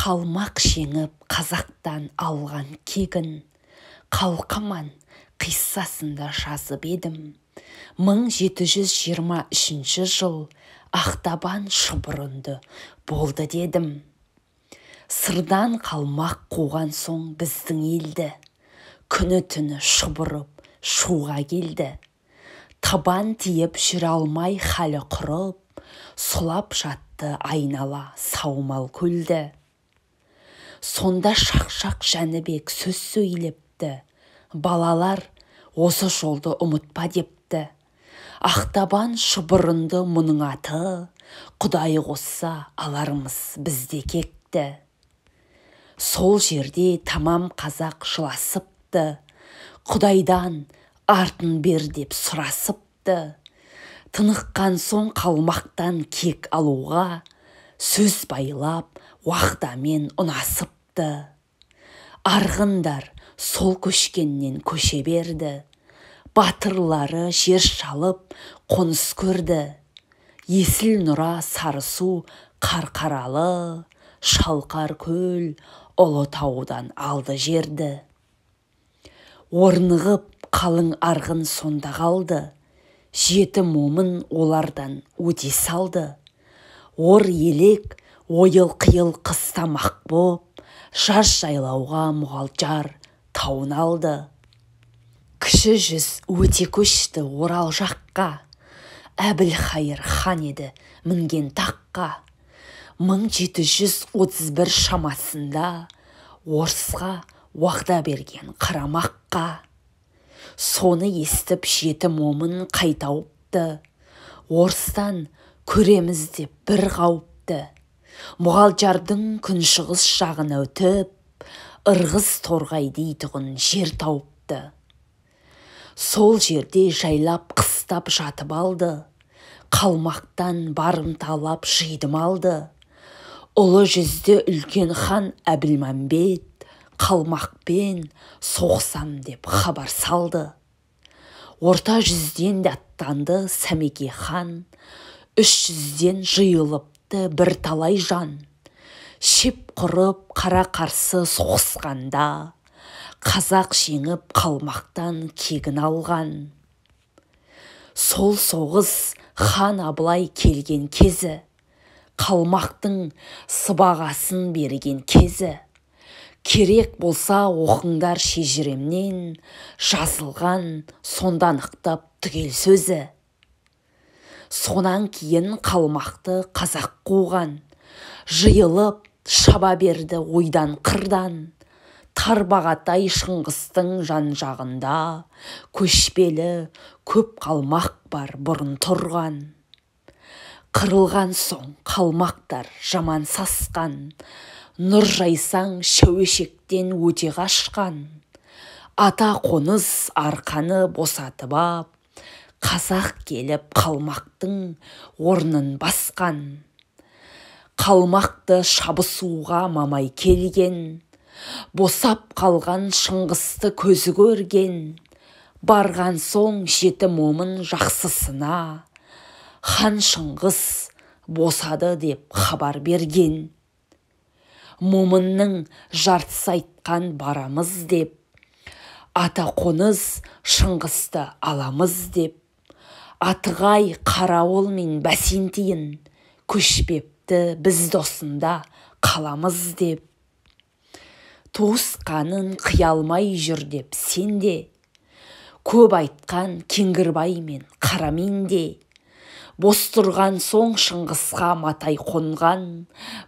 қалмақ жеңіп қазақтан алған кегін қалқаман қиссасында жазып едім 1723 жыл ақтабан шұбырынды болды дедім сырдан қалмақ қуған соң біздің елді күні түні шұбырып шуға келді табан тиіп жүре алмай халі құрып сұлап жатты айнала саумал көлді сонда шақшақ жәнібек сөз сөйлепті балалар осы жолды ұмытпа депті ақтабан шұбырынды мұның аты құдай қосса алармыз бізде кекті сол жерде тамам қазақ жыласыпты құдайдан артын бер деп сұрасыпты тыныққан соң қалмақтан кек алуға сөз байлап уақтамен ұнасыпты арғындар сол көшкеннен көше берді батырлары жер шалып қоныс көрді есіл нұра сарысу қарқаралы шалқар көл ұлытаудан алды жерді орнығып қалың арғын сонда қалды жеті момын олардан өте салды ор елек ойыл қиыл қыстамақ боп жаз жайлауға мұғалжар тауын алды кіші жүз өте көшті орал жаққа әбілхайыр хан еді мінген таққа 1731 шамасында орысқа уағда берген қарамаққа соны естіп жеті момын қайтауыпты орыстан көреміз деп бір қауыпты мұғалжардың күншығыс жағына өтіп ырғыз торғай дейтұғын жер тауыпты сол жерде жайлап қыстап жатып алды қалмақтан барымталап жидым алды ұлы жүзді үлкен хан әбілмәмбет қалмақпен соқсам деп хабар салды орта жүзден де аттанды сәмеке хан үш жүзден жиылып Бір талай жан шеп құрып қара қарсы соғысқанда қазақ жеңіп қалмақтан кегін алған сол соғыс хан абылай келген кезі қалмақтың сыбағасын берген кезі керек болса оқыңдар шежіремнен жазылған анықтап түгел сөзі сонан кейін қалмақты қазақ қуған жиылып шаба берді ойдан қырдан тарбағатай шыңғыстың жан жағында көшпелі көп қалмақ бар бұрын тұрған қырылған соң қалмақтар жаман сасқан нұр жайсаң шәуешектен өте қашқан ата қоныс арқаны босатып ап қазақ келіп қалмақтың орнын басқан қалмақты шабысуға мамай келген босап қалған шыңғысты көзі көрген барған соң жеті момын жақсысына хан шыңғыс босады деп хабар берген момынның жартысы айтқан барамыз деп ата қоныс шыңғысты аламыз деп атығай қарауыл мен бәсентейін көшпепті біз досында қаламыз деп туысқанын қиялмай жүр деп сен де көп айтқан кеңгірбай мен қарамен де бос тұрған соң шыңғысқа матай қонған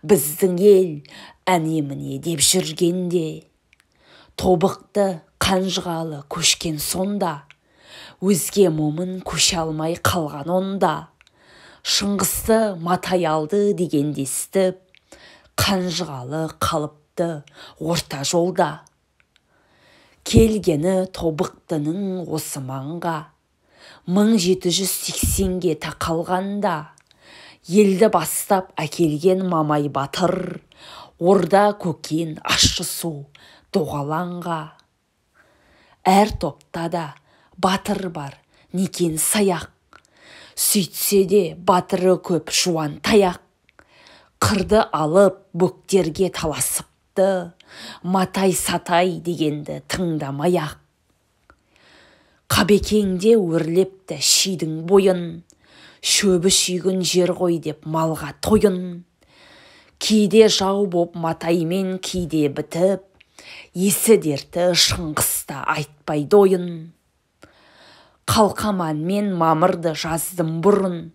біздің ел әнеміне деп жүргенде тобықты қанжығалы көшкен сонда өзге момын көше алмай қалған онда шыңғысты матай алды дегенді естіп қанжығалы қалыпты орта жолда келгені тобықтының осы маңға 1780-ге тақалғанда елді бастап әкелген мамай батыр орда көкен ащы су доғалаңға әр топта да батыр бар некен саяқ сөйтсе де батыры көп жуан таяқ қырды алып бөктерге таласыпты матай сатай дегенді тыңдамаяқ. қабекеңде өрлепті шидің бойын шөбі шүйгін жер ғой деп малға тойын кейде жау боп матаймен кейде бітіп есі дерті шыңғыста айтпай дойын мен мамырды жаздым бұрын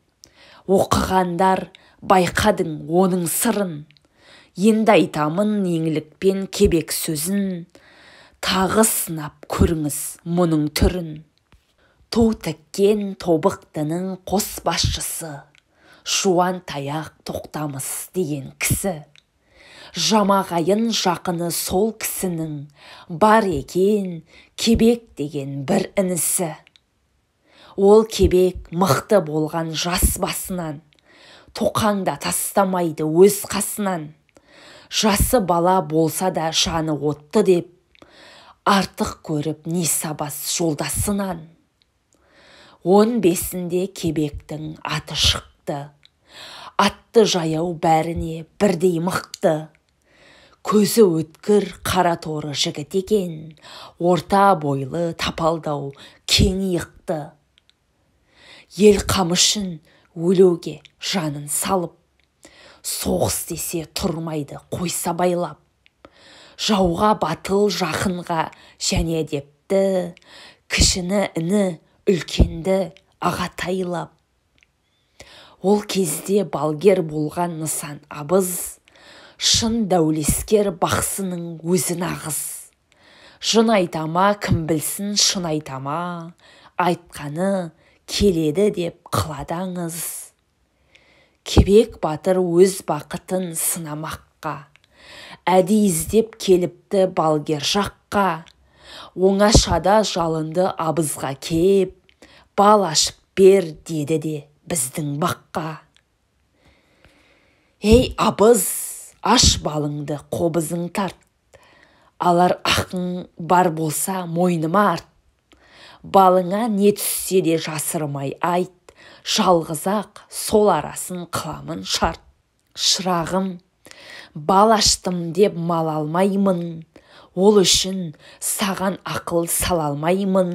оқығандар байқадың оның сырын енді айтамын еңлікпен кебек сөзін тағы сынап көріңіз мұның түрін ту тіккен тобықтының қос басшысы шуан таяқ тоқтамыс деген кісі жамағайын жақыны сол кісінің бар екен кебек деген бір інісі ол кебек мықты болған жас басынан тоқаң тастамайды өз қасынан жасы бала болса да жаны отты деп артық көріп не сабас жолдасынан он бесінде кебектің аты шықты атты жаяу бәріне бірдей мықты көзі өткір қара торы жігіт екен орта бойлы тапалдау кең иықты ел қамы үшін өлуге жанын салып соғыс десе тұрмайды қойса байлап жауға батыл жақынға және депті кішіні іні үлкенді ағатайлап ол кезде балгер болған нысан абыз шын дәулескер бақсының өзі нағыз жын айтама кім білсін шын айтама айтқаны келеді деп қыладаңыз. кебек батыр өз бақытын сынамаққа әдейі іздеп келіпті балгер жаққа оңашада жалынды абызға кеп бал ашып бер деді де біздің баққа ей абыз аш балыңды қобызың тарт алар ақың бар болса мойныма арт балыңа не түссе де жасырмай айт жалғыз ақ сол арасын қыламын шарт шырағым бал аштым деп мал алмаймын ол үшін саған ақыл сала алмаймын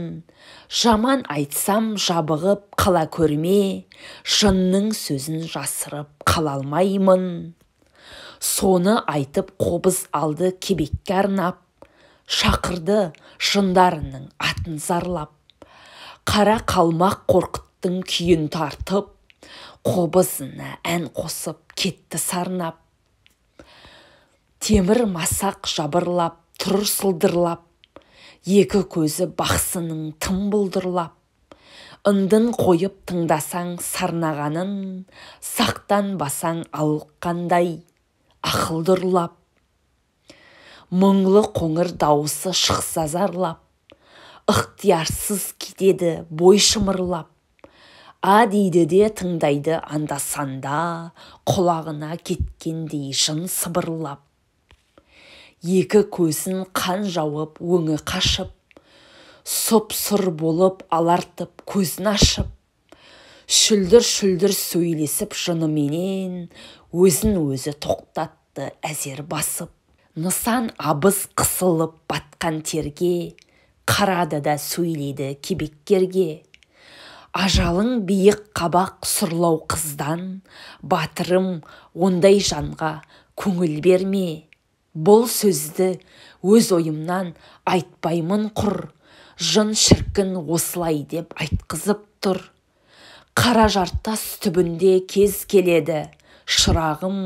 жаман айтсам жабығып қала көрме жынның сөзін жасырып қала алмаймын соны айтып қобыз алды кебекке арнап шақырды жындарының атын зарлап қара қалмақ қорқыттың күйін тартып қобызына ән қосып кетті сарнап темір масақ жабырлап тұр сылдырлап екі көзі бақсының тым бұлдырлап ындын қойып тыңдасаң сарнағанын сақтан басаң алыққандай ақылдырлап мұңлы қоңыр дауысы шықса зарлап ықтиярсыз кетеді бой шымырлап а дейді де тыңдайды анда санда құлағына кеткендей жын сыбырлап екі көзін қан жауып өңі қашып сұп сұр болып алартып көзін ашып шүлдір шүлдір сөйлесіп жыныменен өзін өзі тоқтатты әзер басып нысан абыз қысылып батқан терге қарады да сөйлейді кебеккерге ажалың биік қабақ сұрлау қыздан батырым ондай жанға көңіл берме бұл сөзді өз ойымнан айтпаймын құр жын шіркін осылай деп айтқызып тұр қара жартас түбінде кез келеді шырағым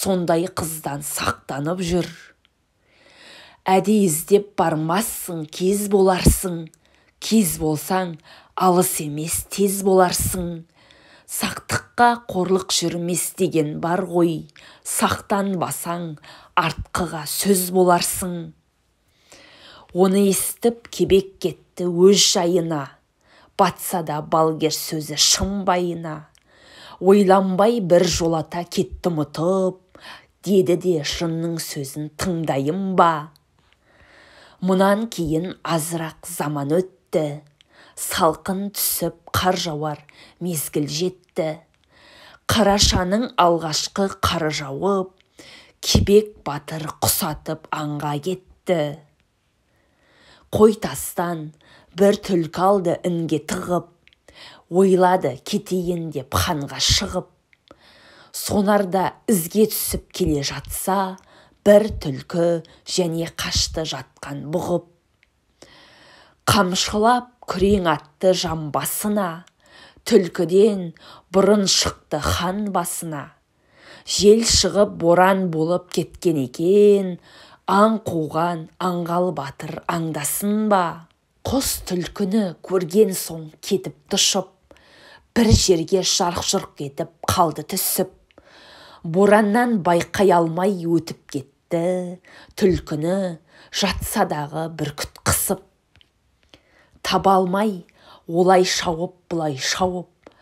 сондай қыздан сақтанып жүр әдейі іздеп бармассың кез боларсың кез болсаң алыс емес тез боларсың сақтыққа қорлық жүрмес деген бар ғой басаң, артқыға сөз боларсың оны естіп кебек кетті өз жайына батса да балгер сөзі шымбайына. байына ойланбай бір жолата кетті ұмытып деді де жынның сөзін тыңдайын ба мұнан кейін азырақ заман өтті салқын түсіп қар жауар мезгіл жетті қарашаның алғашқы қары жауып кебек батыр құсатып аңға кетті Қойтастан бір түлкі алды інге тығып ойлады кетейін деп ханға шығып сонарда ізге түсіп келе жатса бір түлкі және қашты жатқан бұғып қамшылап күрең атты жамбасына түлкіден бұрын шықты хан басына жел шығып боран болып кеткен екен аң қуған аңғал батыр аңдасын ба құс түлкіні көрген соң кетіп тұшып, бір жерге жарқ жұрқ етіп қалды түсіп бораннан байқай алмай өтіп кетті түлкіні жатса дағы бүркіт қысып таба алмай олай шауып бұлай шауып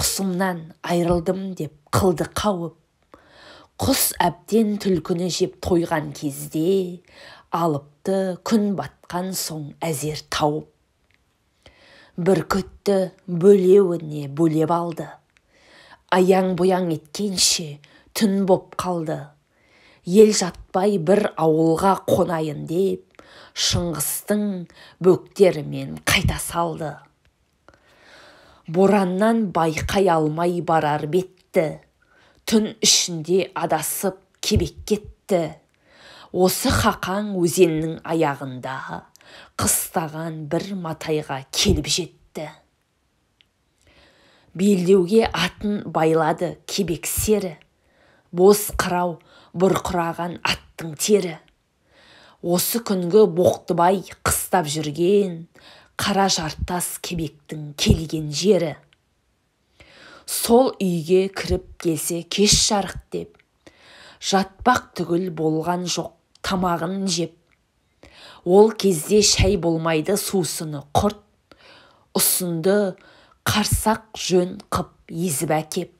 құсымнан айрылдым деп қылды қауып құс әбден түлкіні жеп тойған кезде алыпты күн батқан соң әзер тауып бүркітті бөлеуіне бөлеп алды аяң бояң еткенше түн боп қалды ел жатпай бір ауылға қонайын деп шыңғыстың бөктерімен қайта салды бораннан байқай алмай барар бетті түн ішінде адасып кебек кетті осы хақаң өзеннің аяғында қыстаған бір матайға келіп жетті белдеуге атын байлады кебек сері бос қырау бұрқыраған аттың тері осы күнгі боқтыбай қыстап жүрген қара жартас кебектің келген жері сол үйге кіріп келсе кеш жарық деп жатпақ түгіл болған жоқ тамағын жеп ол кезде шәй болмайды сусыны құрт ұсынды қарсақ жөн қып езіп әкеп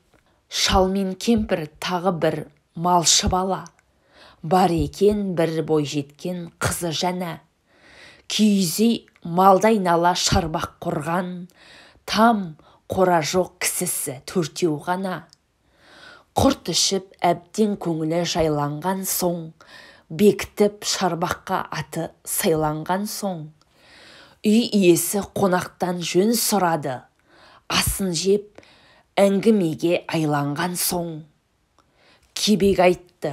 шал мен кемпір тағы бір малшы бала бар екен бір бой жеткен қызы жәнә. киіз үй малды шарбақ қорған там қора жоқ кісісі төртеу ғана құрт ішіп әбден көңілі жайланған соң бекітіп шарбаққа аты сайланған соң үй иесі қонақтан жөн сұрады асын жеп әңгімеге айланған соң кебек айтты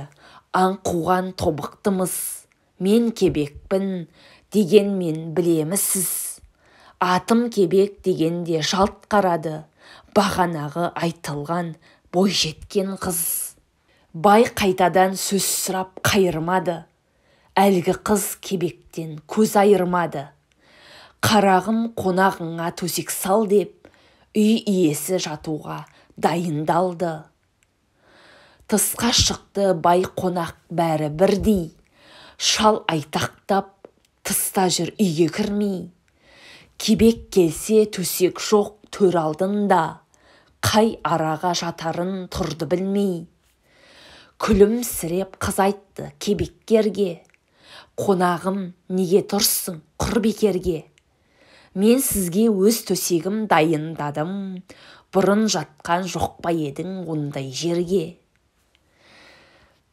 аң қуған тобықтымыз мен кебекпін деген мен сіз атым кебек дегенде жалт қарады бағанағы айтылған бойжеткен қыз бай қайтадан сөз сұрап қайырмады әлгі қыз кебектен көз айырмады қарағым қонағыңа төсек сал деп үй иесі жатуға дайындалды тысқа шықты бай қонақ бәрі бірдей шал айтақтап тыста жүр үйге кірмей кебек келсе төсек жоқ төр алдында қай араға жатарын тұрды білмей күлімсіреп қыз айтты кебеккерге қонағым неге тұрсың құр бекерге мен сізге өз төсегім дайындадым бұрын жатқан жоқ па едің ондай жерге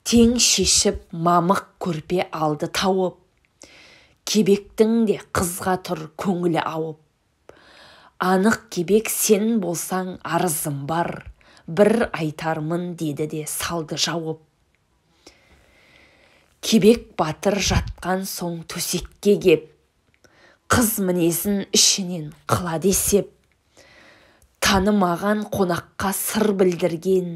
тең шешіп мамық көрпе алды тауып кебектің де қызға тұр көңілі ауып анық кебек сен болсаң арызым бар бір айтармын деді де салды жауып кебек батыр жатқан соң төсекке кеп қыз мінезін ішінен қыла есеп танымаған қонаққа сыр білдірген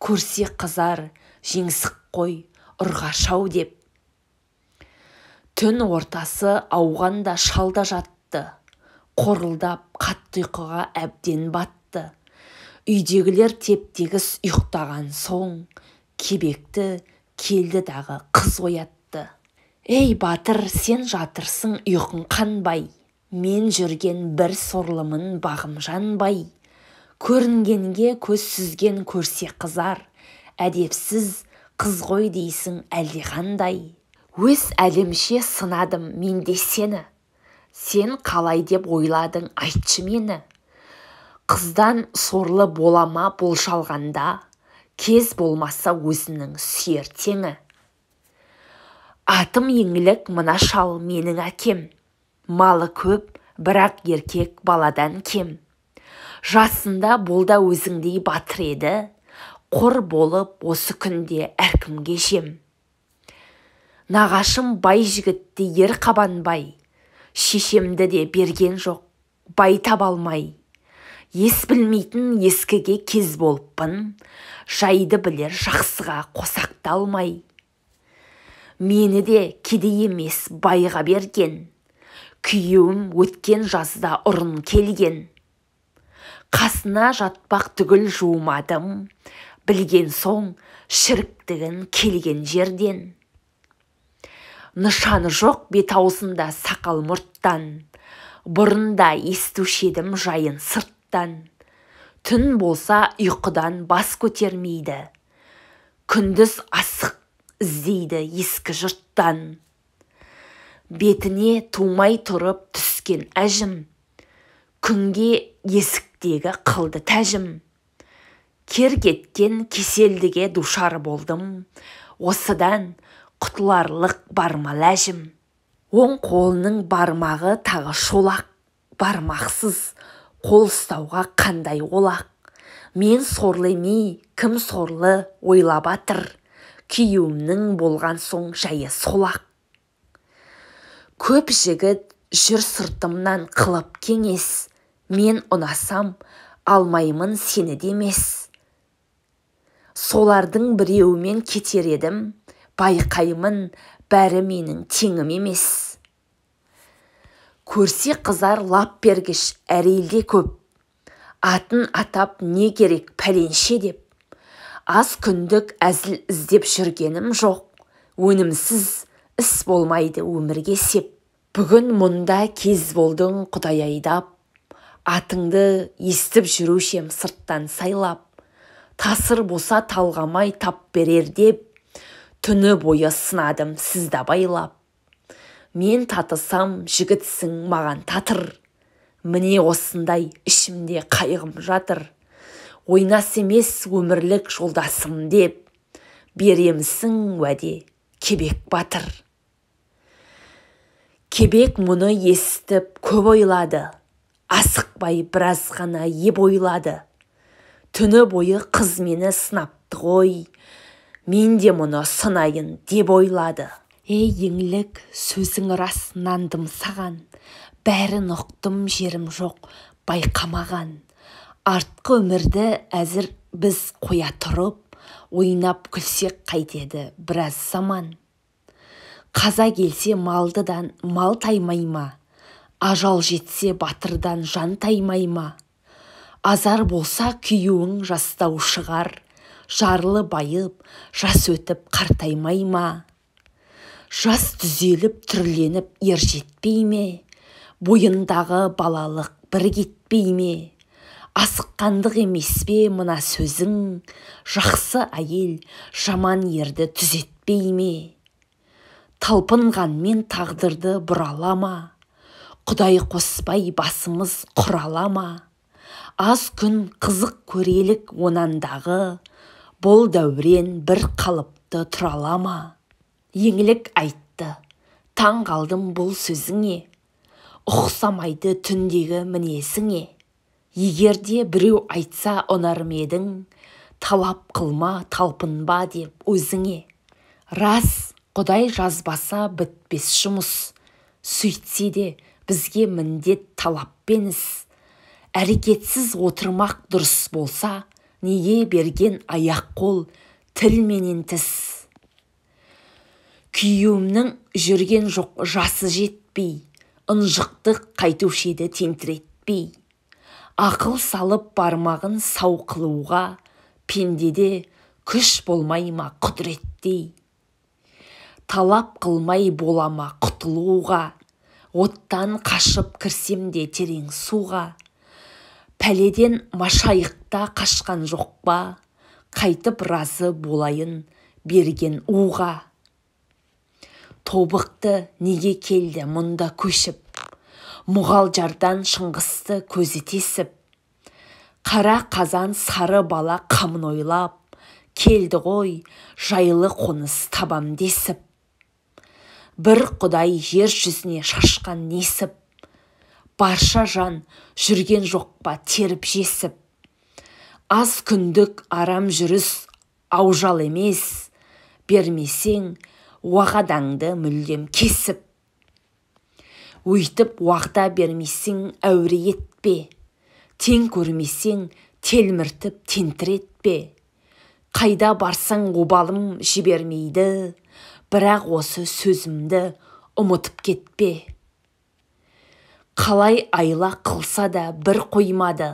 көрсе қызар жеңсік қой ұрғашау деп түн ортасы ауғанда шалда жатты қорылдап қатты ұйқыға әбден батты үйдегілер теп тегіс ұйықтаған соң кебекті келді дағы қыз оятты ей батыр сен жатырсың ұйқың қанбай мен жүрген бір сорлымын бағым жанбай. көрінгенге көз сүзген көрсе қызар әдепсіз қыз ғой дейсің әлдеқандай өз әлемше сынадым мен де сені сен қалай деп ойладың айтшы мені қыздан сорлы болама ма жалғанда кез болмаса өзінің сүйер теңі атым еңілік мына шал менің әкем малы көп бірақ еркек баладан кем жасында бұл да өзіңдей батыр еді қор болып осы күнде әркімге жем. нағашым бай жігітті ер қабанбай шешемді де берген жоқ бай таба алмай ес білмейтін ескіге кез болыппын жайды білер жақсыға қосақталмай мені де кедей емес байға берген күйеуім өткен жазда ұрын келген қасына жатпақ түгіл жуымадым білген соң шіріктігін келген жерден нышаны жоқ бет аузында сақал мұрттан бұрында естуші едім жайын сырттан түн болса ұйқыдан бас көтермейді күндіз асық іздейді ескі жұрттан бетіне тумай тұрып түскен әжім күнге есіктегі қылды тәжім кер кеткен кеселдіге душар болдым осыдан құтыларлық бар ма ләжім оң қолының бармағы тағы шолақ бармақсыз қол ұстауға қандай олақ мен сорлы емей кім сорлы ойлап атыр күйеуімнің болған соң жайы солақ көп жігіт жүр сыртымнан қылып кеңес мен ұнасам алмаймын сені демес солардың біреуімен кетер едім байқаймын бәрі менің теңім емес көрсе қызар лап бергіш әрелде көп атын атап не керек пәленше деп аз күндік әзіл іздеп жүргенім жоқ өнімсіз іс болмайды өмірге сеп бүгін мұнда кез болдың құдай айдап атыңды естіп жүруші ем сырттан сайлап тасыр боса талғамай тап берер деп түні бойы сынадым сізді байлап. мен татысам жігітсің маған татыр міне осындай ішімде қайғым жатыр ойнас емес өмірлік жолдасым деп беремісің уәде кебек батыр кебек мұны естіп көп ойлады асықпай біраз ғана еп ойлады түні бойы қыз мені сынапты ғой мен де мұны сынайын деп ойлады ей еңлік сөзің рас нандым саған бәрін ұқтым жерім жоқ байқамаған артқы өмірді әзір біз қоя тұрып ойнап күлсек қайтеді біраз заман қаза келсе малдыдан мал таймай ма ажал жетсе батырдан жан таймай ма азар болса күйеуің жастау шығар жарлы байып жас өтіп қартаймай ма жас түзеліп түрленіп ер жетпей ме бойындағы балалық бір кетпей ме асыққандық емес пе мына сөзің жақсы әйел жаман ерді түзетпей ме талпынғанмен тағдырды бұралама, құдай қоспай басымыз құралама, аз күн қызық көрелік онандағы бұл дәурен бір қалыпты тұра ала ма еңлік айтты таң қалдым бұл сөзіңе ұқсамайды түндегі мінесіңе. егер де біреу айтса ұнар едің талап қылма талпынба деп өзіңе рас құдай жазбаса бітпес жұмыс сөйтсе де бізге міндет талаппен іс әрекетсіз отырмақ дұрыс болса неге берген аяқ қол тілменен тіс күйеуімнің жүрген жоқ жасы жетпей ынжықтық қайтуші еді тентіретпей ақыл салып бармағын сау қылуға пендеде күш болмай ма құдіреттей талап қылмай болама ма құтылуға оттан қашып кірсем де терең суға пәледен машайықта қашқан жоқ па қайтып разы болайын берген уға тобықты неге келді мұнда көшіп мұғалжардан шыңғысты көзі тесіп қара қазан сары бала қамын ойлап келді ғой жайлы қоныс табам десіп бір құдай жер жүзіне шашқан несіп барша жан жүрген жоқ па теріп жесіп аз күндік арам жүріс аужал емес бермесең уағадаңды мүлдем кесіп өйтіп уағда бермесең әуре етпе тең көрмесең телміртіп тентіретпе қайда барсаң обалым жібермейді бірақ осы сөзімді ұмытып кетпе қалай айла қылса да бір қоймады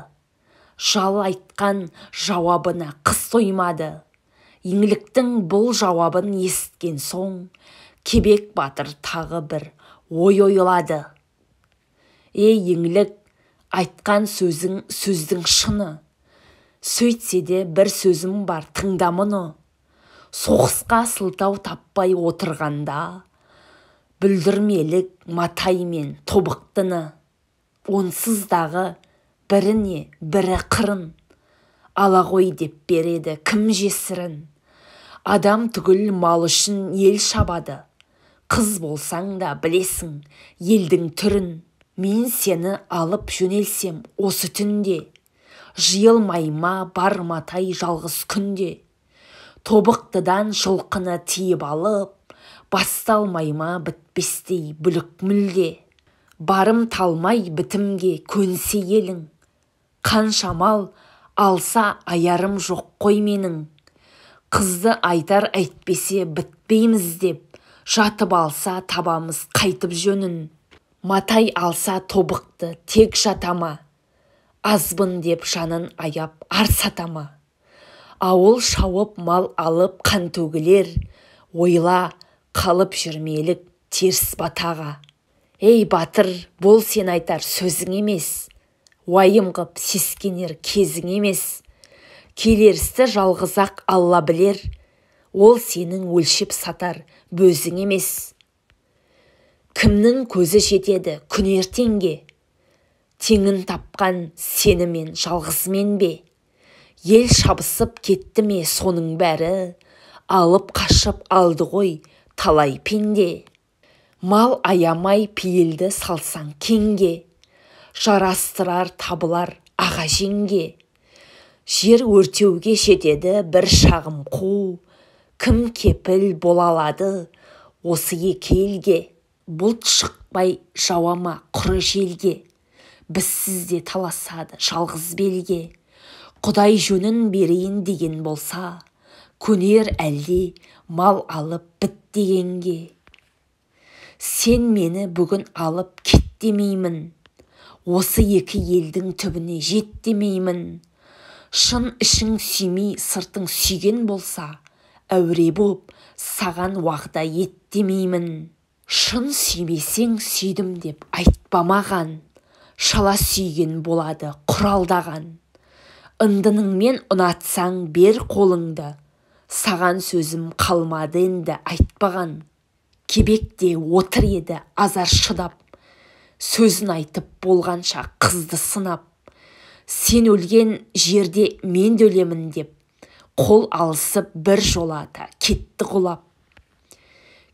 жал айтқан жауабына қыс тоймады еңліктің бұл жауабын есіткен соң кебек батыр тағы бір ой ойлады ей еңлік айтқан сөзің сөздің шыны сөйтсе де бір сөзім бар тыңда мұны соғысқа сылтау таппай отырғанда бүлдірмелік матай мен тобықтыны онсыздағы біріне бірі қырын ала ғой деп береді кім жесірін адам түгіл мал үшін ел шабады қыз болсаң да білесің елдің түрін мен сені алып жөнелсем осы түнде ма бар матай жалғыз күнде тобықтыдан жылқыны тиіп алып басталмай ма бітпестей бүлік мүлде барым талмай бітімге көнсе елің қанша мал алса аярым жоқ қой менің қызды айтар әйтпесе бітпейміз деп жатып алса табамыз қайтып жөнін матай алса тобықты тек жатама азбын деп жанын аяп ар сатама ауыл шауып мал алып қан төгілер ойла қалып жүрмелік теріс батаға ей батыр бұл сен айтар сөзің емес уайым қып сескенер кезің емес келерісті жалғыз ақ алла білер ол сенің өлшеп сатар бөзің емес кімнің көзі жетеді күн ертеңге теңін тапқан сенімен жалғызмен бе ел шабысып кетті ме соның бәрі алып қашып алды ғой талай пенде мал аямай пейілді салсаң кеңге жарастырар табылар аға жеңге жер өртеуге жетеді бір шағым қу кім кепіл бола алады осы екі елге бұлт шықпай жауама құры желге сізде таласады жалғыз белге құдай жөнін берейін деген болса көнер әлде мал алып біт дегенге сен мені бүгін алып кет демеймін осы екі елдің түбіне жет демеймін шын ішің сүймей сыртың сүйген болса әуре боп саған уағда ет демеймін шын сүймесең сүйдім деп айтпамаған, шала сүйген болады құралдаған мен ұнатсаң бер қолыңды саған сөзім қалмады енді айтпаған кебек отыр еді азар шыдап сөзін айтып болғанша қызды сынап сен өлген жерде мен де өлемін деп қол алысып бір жолата кетті құлап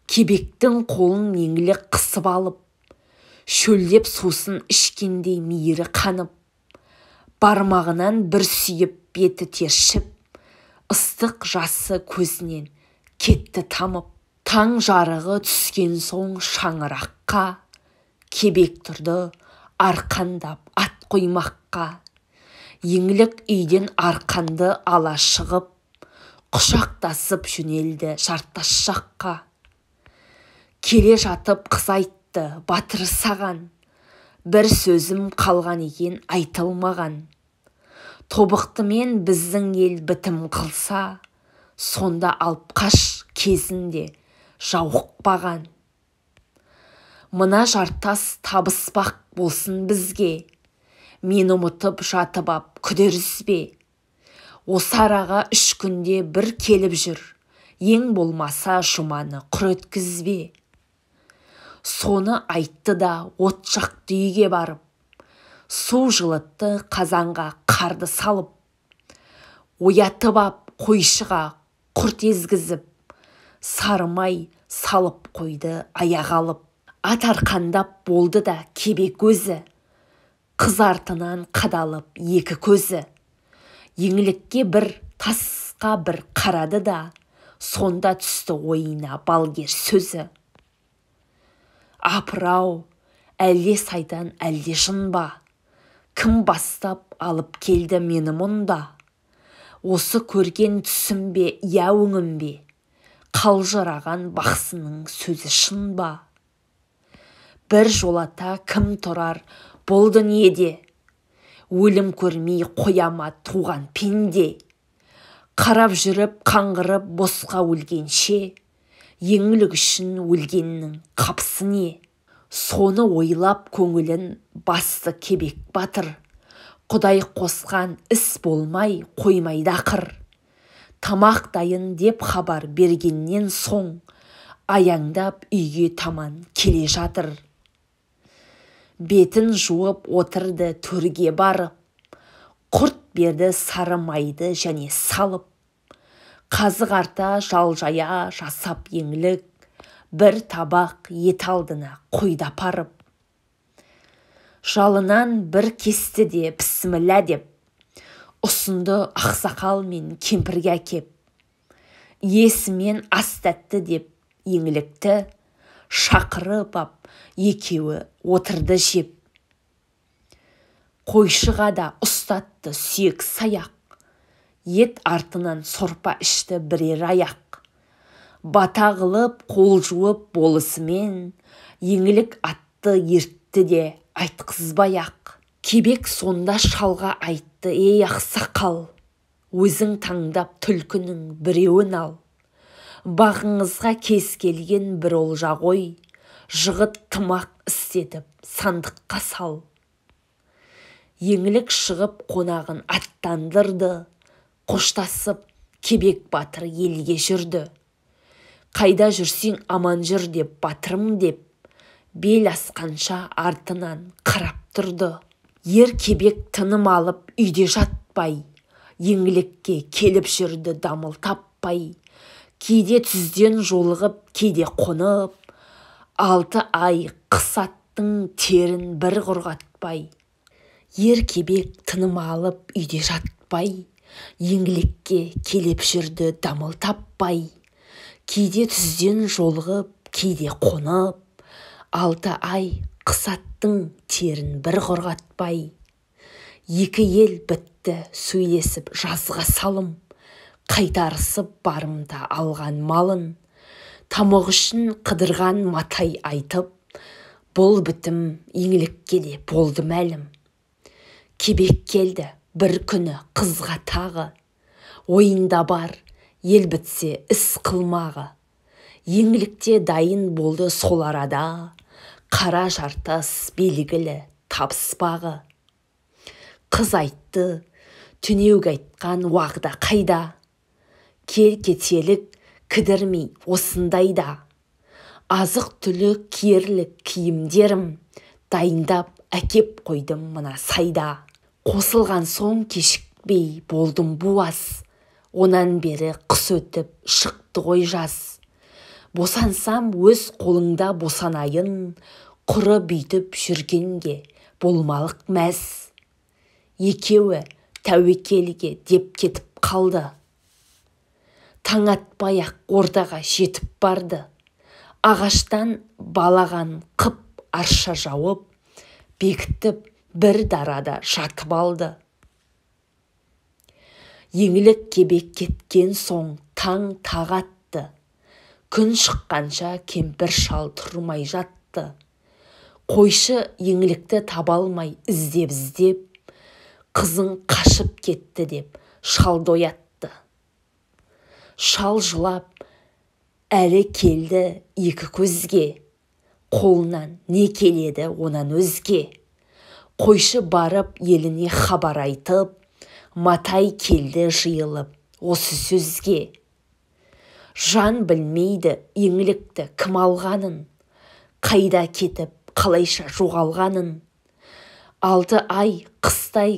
кебектің қолын еңлі қысып алып шөлдеп сусын ішкендей мейірі қанып бармағынан бір сүйіп беті тершіп ыстық жасы көзінен кетті тамып таң жарығы түскен соң шаңыраққа кебек тұрды арқандап ат қоймаққа еңлік үйден арқанды ала шығып құшақтасып жөнелді жартас жаққа келе жатып қыз айтты батыр саған бір сөзім қалған екен айтылмаған тобықтымен біздің ел бітім қылса сонда алып қаш кезінде жауықпаған мына жартас табыспақ болсын бізге Мен ұмытып жатып ап күдер үзбе осы араға үш күнде бір келіп жүр ең болмаса жұманы құр өткізбе соны айтты да от жақты үйге барып су жылытты қазанға қарды салып оятып ап қойшыға құрт езгізіп Сарымай салып қойды аяқ алып ат арқандап болды да кебек көзі қыз артынан қадалып екі көзі еңлікке бір тасқа бір қарады да сонда түсті ойына балгер сөзі Апырау әлде сайдан әлде жын ба кім бастап алып келді мені мұнда осы көрген түсім бе иә өңім бе қалжыраған бақсының сөзі шын ба бір жолата кім тұрар бұл дүниеде өлім көрмей қояма туған пенде қарап жүріп қаңғырып босқа өлгенше еңлік үшін өлгеннің қапысы не соны ойлап көңілін басты кебек батыр құдай қосқан іс болмай қоймайды ақыр тамақ дайын деп хабар бергеннен соң аяңдап үйге таман келе жатыр бетін жуып отырды төрге барып құрт берді сары майды және салып Қазық қарта жалжая жасап еңлік бір табақ ет алдына қойды апарып жалынан бір кесті де пісміллә деп ұсынды ақсақал мен кемпірге әкеп есімен ас тәтті деп еңлікті шақырып ап екеуі отырды жеп қойшыға да ұстатты сүйек саяқ ет артынан сорпа ішті бірер аяқ бата қылып қол жуып болысымен еңлік атты ертті де айтқызбай ақ кебек сонда шалға айтты ей ақсақал өзің таңдап түлкінің біреуін ал бағыңызға кез келген бір олжа ғой жығыт тымақ істетіп сандыққа сал Еңілік шығып қонағын аттандырды қоштасып кебек батыр елге жүрді қайда жүрсең аман жүр деп батырым деп бел асқанша артынан қарап тұрды ер кебек тыным алып үйде жатпай еңлікке келіп жүрді дамыл таппай кейде түзден жолығып кейде қонып алты ай қысаттың терін бір құрғатпай ер кебек тыным алып үйде жатпай еңлікке келіп жүрді дамыл таппай кейде түзден жолығып кейде қонып алты ай қысаттың терін бір құрғатпай екі ел бітті сөйлесіп жазға салым қайтарысып барымда алған малын тамақ үшін қыдырған матай айтып бұл бітім еңлікке де болды мәлім кебек келді бір күні қызға тағы ойында бар ел бітсе іс қылмағы еңлікте дайын болды сол арада қара жартас белгілі табыспағы қыз айтты түнеуге айтқан уағда қайда кел кетелік кідірмей осындайда азық түлік киерлік киімдерім дайындап әкеп қойдым мына сайда қосылған соң кешікпей болдым буас онан бері қыс өтіп шықты ғой жаз босансам өз қолыңда босанайын құры бүйтіп жүргенге болмалық мәз екеуі тәуекелге деп кетіп қалды таң атпай ақ ордаға жетіп барды ағаштан балаған қып арша жауып бекітіп бір дарада жатып алды еңлік кебек кеткен соң таң тағатты. күн шыққанша кемпір шал тұрмай жатты қойшы еңлікті таба алмай іздеп іздеп қызың қашып кетті деп шалды оятты шал жылап әлі келді екі көзге қолынан не келеді онан өзге қойшы барып еліне хабар айтып матай келді жиылып осы сөзге жан білмейді еңлікті кім алғанын қайда кетіп қалайша жоғалғанын алты ай қыстай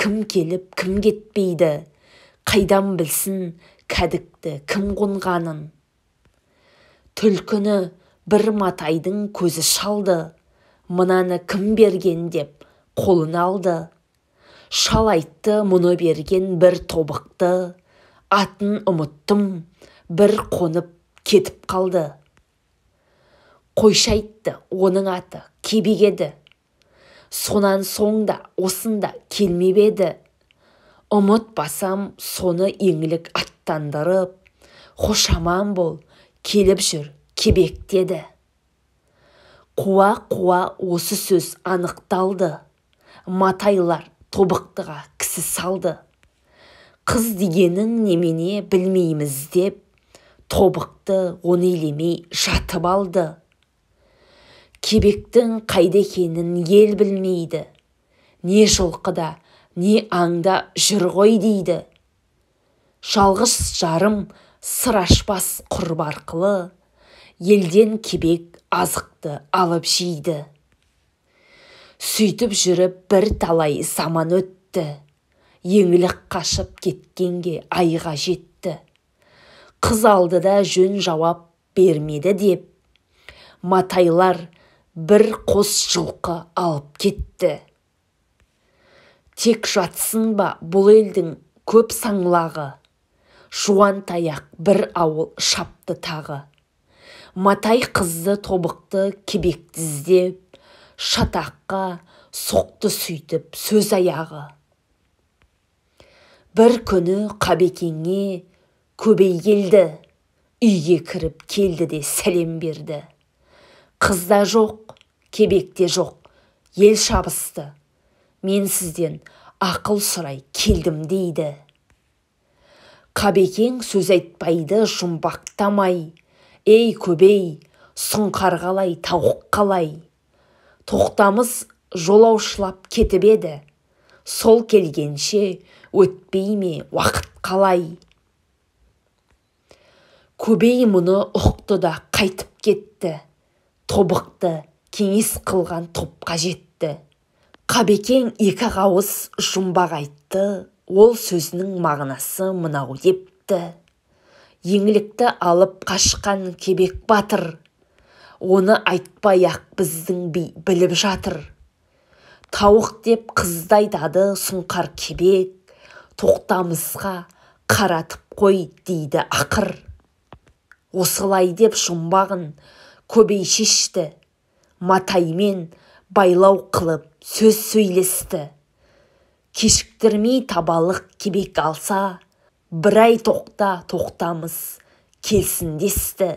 кім келіп кім кетпейді қайдан білсін кәдікті кім қонғанын түлкіні бір матайдың көзі шалды мынаны кім берген деп қолын алды шалайтты мұны берген бір тобықты атын ұмыттым бір қонып кетіп қалды қойшы айтты оның аты кебек сонан соң да осында келмеп еді ұмытпасам соны еңлік аттандырып хош бол келіп жүр кебек деді қуа қуа осы сөз анықталды матайлар тобықтыға кісі салды қыз дегенің немене білмейміз деп тобықты оны елемей жатып алды кебектің қайда екенін ел білмейді не жылқыда не аңда жүр ғой дейді жалғыз жарым сыр ашпас құрбы елден кебек азықты алып жейді сөйтіп жүріп бір талай заман өтті еңлік қашып кеткенге айға жетті қыз алды да жөн жауап бермеді деп матайлар бір қос жылқы алып кетті тек жатсын ба бұл елдің көп саңлағы жуан таяқ бір ауыл шапты тағы матай қызды тобықты кебектізде шатаққа соқты сөйтіп сөз аяғы бір күні қабекеңе көбей келді үйге кіріп келді де сәлем берді қыз жоқ кебекте жоқ ел шабысты мен сізден ақыл сұрай келдім дейді қабекең сөз айтпайды жұмбақтамай ей көбей сұңқар қалай тауық қалай тоқтамыз жолаушылап кетіп еді сол келгенше өтпей ме уақыт қалай көбей мұны ұқты да қайтып кетті тобықты кеңес қылған топқа жетті қабекең екі қауыз жұмбақ айтты ол сөзінің мағынасы мынау депті еңлікті алып қашқан кебек батыр оны айтпай ақ біздің би біліп жатыр тауық деп қызды айтады сұңқар кебек тоқтамысқа қаратып қой дейді ақыр осылай деп жұмбағын көбей шешті матаймен байлау қылып сөз сөйлесті кешіктірмей табалық кебек алса бір ай тоқта тоқтамыс келсін десті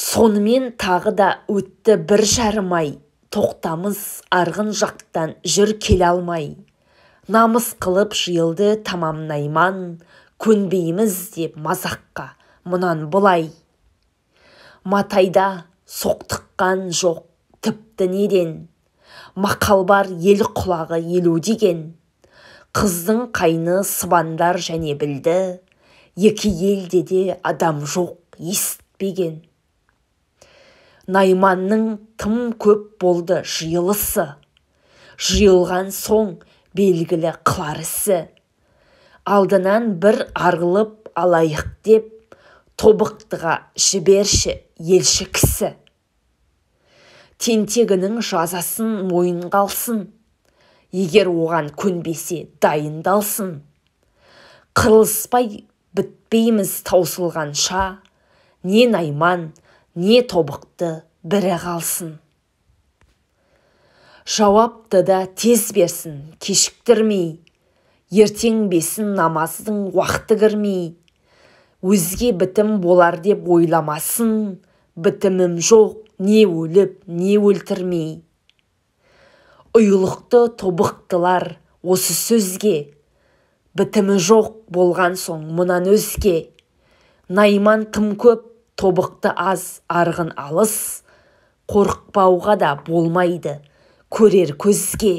сонымен тағы да өтті бір жарым ай тоқтамыс арғын жақтан жүр келе алмай намыс қылып жиылды тамам найман көнбейміз деп мазаққа мұнан былай матайда соқтыққан жоқ тіпті неден мақал бар ел құлағы елу деген қыздың қайны сыбандар және білді екі елде де адам жоқ есітпеген найманның тым көп болды жиылысы жиылған соң белгілі қылар ісі алдынан бір арылып алайық деп тобықтыға жіберші елші кісі тентегінің жазасын мойын қалсын, егер оған көнбесе дайындалсын қырылыспай бітпейміз таусылғанша не найман не тобықты бірі қалсын жауапты да тез берсін кешіктірмей ертең бесін намаздың уақыты кірмей өзге бітім болар деп ойламасын бітімім жоқ не өліп не өлтірмей ұйлықты тобықтылар осы сөзге бітімі жоқ болған соң мұнан өзге найман тым көп тобықты аз арғын алыс қорықпауға да болмайды көрер көзге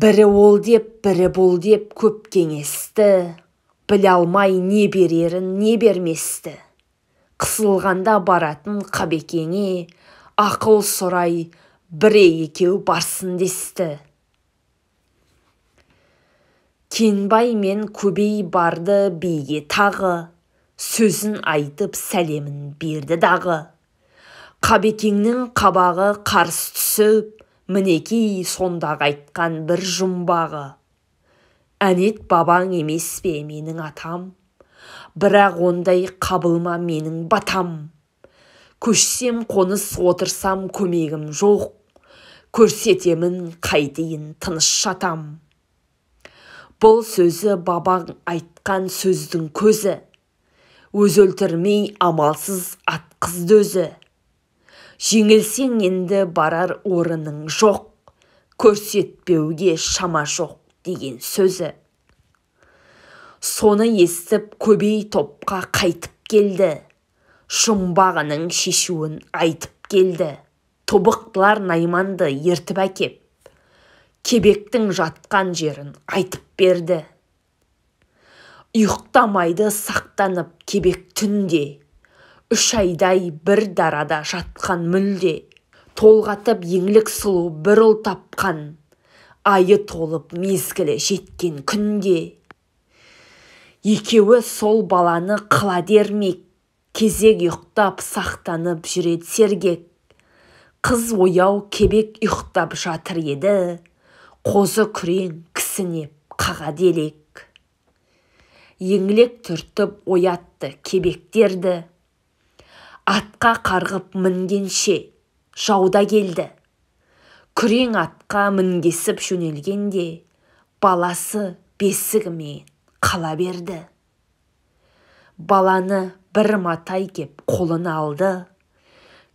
бірі ол деп бірі бол деп көп кеңесті біле алмай не берерін не берместі қысылғанда баратын қабекеңе ақыл сұрай біре екеу барсын десті кенбай мен көбей барды биге тағы сөзін айтып сәлемін берді дағы қабекеңнің қабағы қарыс түсіп мінекей сондағы айтқан бір жұмбағы әнет бабаң емес пе менің атам бірақ ондай қабылма менің батам көшсем қоныс отырсам көмегім жоқ көрсетемін қайтейін тыныш шатам. бұл сөзі бабаң айтқан сөздің көзі өз өлтірмей амалсыз атқызды өзі жеңілсең енді барар орының жоқ көрсетпеуге шама жоқ деген сөзі соны естіп көбей топқа қайтып келді жұмбағының шешуін айтып келді тобықтылар найманды ертіп әкеп кебектің жатқан жерін айтып берді ұйықтамайды сақтанып кебек түнде үш айдай бір дарада жатқан мүлде толғатып еңлік сұлу бір ұл тапқан айы толып мезгілі жеткен күнде екеуі сол баланы қыла дермек кезек ұйықтап сақтанып жүреді сергек қыз ояу кебек ұйықтап жатыр еді қозы күрең кісінеп қаға делек еңлек түртіп оятты кебектерді атқа қарғып мінгенше жауда келді күрең атқа мінгесіп жөнелгенде баласы бесігімен қала берді баланы бір матай кеп қолына алды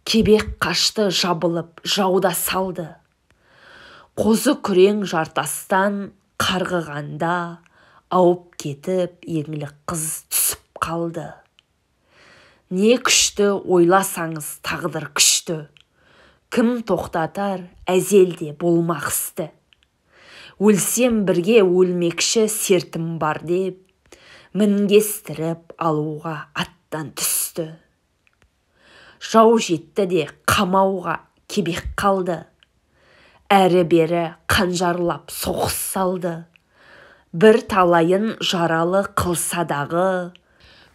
кебек қашты жабылып жауда салды қозы күрең жартастан қарғығанда ауып кетіп еңлік қыз түсіп қалды не күшті ойласаңыз тағдыр күшті кім тоқтатар әзелде болмақ істі өлсем бірге өлмекші сертім бар деп мінгестіріп алуға аттан түсті жау жетті де қамауға кебек қалды әрі бері қанжарлап соғыс салды бір талайын жаралы қылса дағы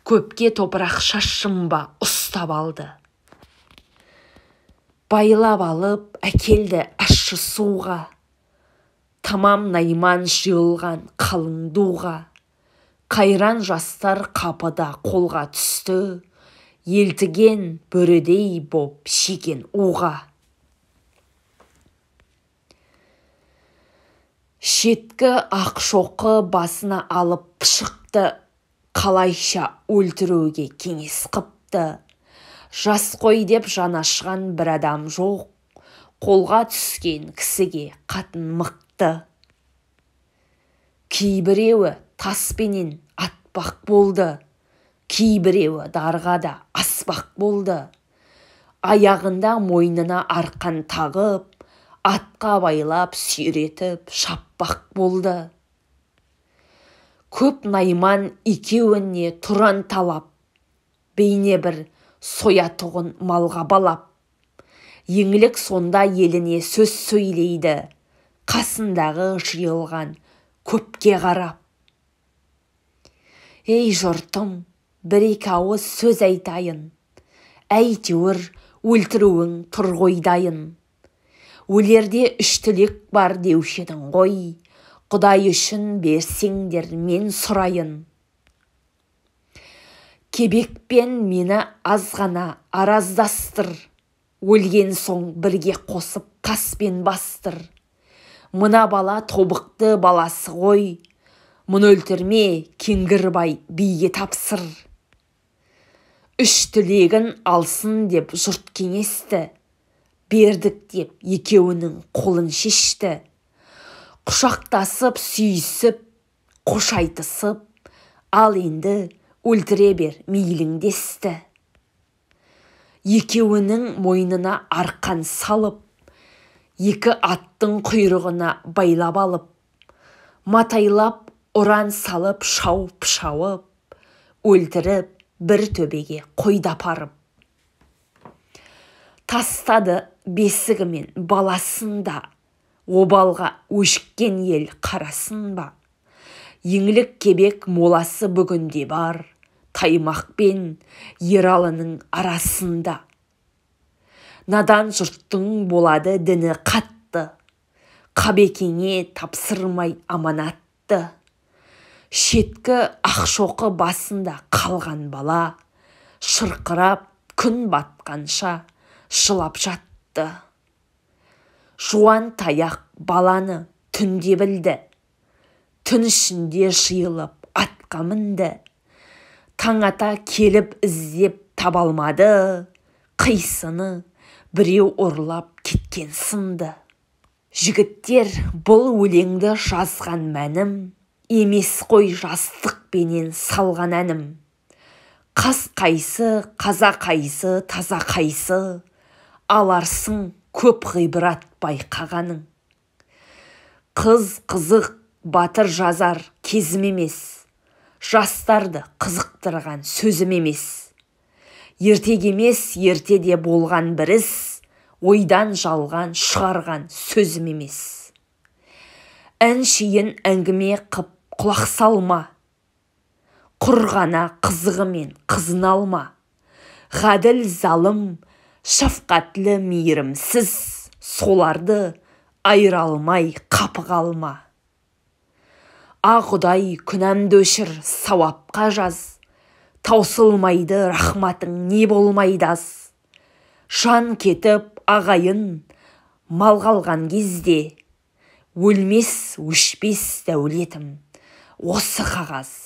көпке топырақ ба ұстап алды байлап алып әкелді ащы суға тамам найман жиылған қалың дуға қайран жастар қапыда қолға түсті елтіген бөрідей боп шеген уға шеткі ақшоқы басына алып пышықты қалайша өлтіруге кеңес қыпты жас қой деп жанашқан бір адам жоқ қолға түскен кісіге қатын мықты кейбіреуі таспенен атпақ болды кейбіреуі дарға да аспақ болды аяғында мойнына арқан тағып атқа байлап сүйретіп шаппақ болды көп найман екеуіне тұран талап бейне бір соятұғын малға балап еңлік сонда еліне сөз сөйлейді қасындағы жиылған көпке қарап ей жұртым бір екі ауыз сөз айтайын әйтеуір өлтіруің тұр ғой дайын өлерде үш тілек бар деуші едің ғой құдай үшін берсеңдер мен сұрайын кебекпен мені аз ғана араздастыр өлген соң бірге қосып таспен бастыр мына бала тобықты баласы ғой мұны өлтірме кеңгірбай биге тапсыр үш тілегін алсын деп жұрт кеңесті бердік деп екеуінің қолын шешті құшақтасып сүйісіп қош айтысып ал енді өлтіре бер мейлің десті екеуінің мойнына арқан салып екі аттың құйрығына байлап алып матайлап ұран салып шауып шауып өлтіріп бір төбеге қойды апарып тастады бесігі мен баласын да обалға өшіккен ел қарасын ба еңлік кебек моласы бүгінде бар таймақ пен ералының арасында надан жұрттың болады діні қатты қабекеңе тапсырмай аманатты шеткі ақшоқы басында қалған бала шырқырап күн батқанша шылап жатты жуан таяқ баланы түнде білді түн ішінде жиылып атқа мінді таң ата келіп іздеп таба алмады қисыны біреу ұрлап кеткен сынды жігіттер бұл өлеңді жазған мәнім емес қой жастықпенен салған әнім қас қайсы қаза қайсы таза қайсы аларсың көп ғибрат байқағаның қыз қызық батыр жазар кезім емес жастарды қызықтырған сөзім емес ертегі емес ертеде болған бір іс ойдан жалған шығарған сөзім емес әншейін әңгіме қып құлақ салма Құрғана қызығымен қызын алма ғаділ залым шафқатлы мейірімсіз соларды айыра алмай қапы қалма а құдай күнәмді өшір сауапқа жаз таусылмайды рахматың не болмайды аз жан кетіп ағайын мал қалған кезде өлмес өшпес дәулетім осы қағаз